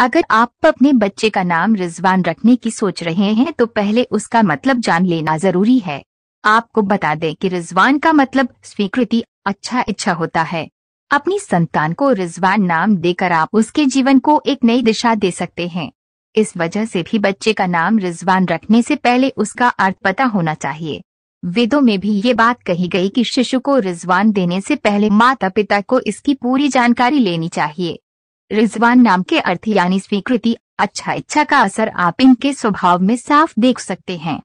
अगर आप अपने बच्चे का नाम रिजवान रखने की सोच रहे हैं तो पहले उसका मतलब जान लेना जरूरी है आपको बता दें कि रिजवान का मतलब स्वीकृति अच्छा इच्छा होता है अपनी संतान को रिजवान नाम देकर आप उसके जीवन को एक नई दिशा दे सकते हैं इस वजह से भी बच्चे का नाम रिजवान रखने से पहले उसका अर्थ पता होना चाहिए वेदों में भी ये बात कही गई कि शिशु को रिजवान देने से पहले माता पिता को इसकी पूरी जानकारी लेनी चाहिए रिजवान नाम के अर्थ यानी स्वीकृति अच्छा इच्छा का असर आप इनके स्वभाव में साफ देख सकते हैं